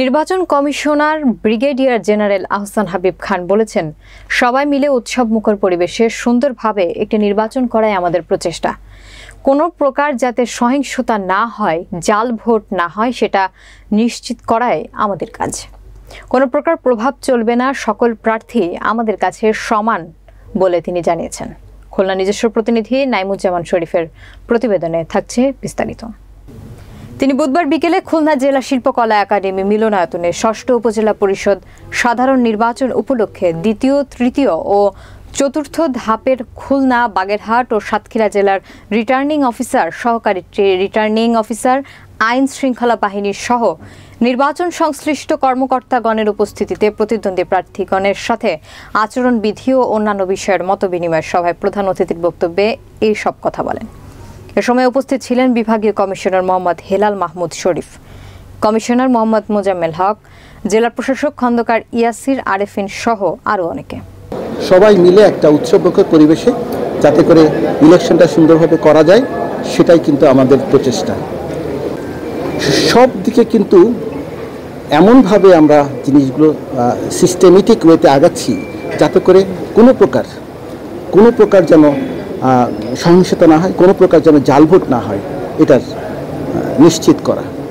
নির্বাচন commissioner brigadier general Ahsan Habib Khan বলেছেন সবাই মিলে উৎসব মুখর পরিবেশে সুন্দরভাবে একটি নির্বাচন করাই আমাদের প্রচেষ্টা কোনো প্রকার যাতে সহিংসতা না হয় জাল ভোট না হয় সেটা নিশ্চিত করাই আমাদের কাজ কোনো প্রকার প্রভাব চলবে না সকল প্রার্থী আমাদের কাছে সমান বলে তিনি জানিয়েছেন খুলনা নিজস্ব প্রতিনিধি নাইমুজ্জামান শরীফের প্রতিবেদনে থাকছে বিস্তারিত তিনি বুধবার বিকেলে খুলনা জেলা শিল্পকলা একাডেমি মিলনায়তনে ষষ্ঠ উপজেলা পরিষদ সাধারণ নির্বাচন উপলক্ষে দ্বিতীয় তৃতীয় ও চতুর্থ ধাপের খুলনা বাগেরহাট ও সাতক্ষীরা জেলার রিটার্নিং অফিসার সহকারী রিটার্নিং অফিসার আইন শৃঙ্খলা বাহিনীর সহ নির্বাচন সংশ্লিষ্ট কর্মকর্তাগণের উপস্থিতিতে প্রতিদ্বন্দ্বী প্রার্থীগণের সাথে আচরণবিধি ও অন্যান্য বিষয়ের মতবিনিময় সভায় প্রধান অতিথির বক্তব্যে এই সব কথা বলেন এ সময় উপস্থিত ছিলেন বিভাগীয় কমিশনার মোহাম্মদ হেলাল মাহমুদ শরীফ কমিশনার মোহাম্মদ মোজাম্মেল হক জেলা প্রশাসক খন্দকার ইয়াসির আরেফিন সহ আরও অনেকে সবাই মিলে একটা উৎসবক্ষ পরিবেশে যাতে করে ইলেকশনটা সুন্দরভাবে করা যায় সেটাই কিন্তু আমাদের প্রচেষ্টা সব দিকে কিন্তু এমনভাবে আমরা জিনিসগুলো সিস্টেমেটিক ওয়েতে আগাচ্ছি যাতে করে কোনো প্রকার কোনো প্রকার যেন সহিংসতা না হয় কোনো প্রকার যেন জালভোট না হয় এটার নিশ্চিত করা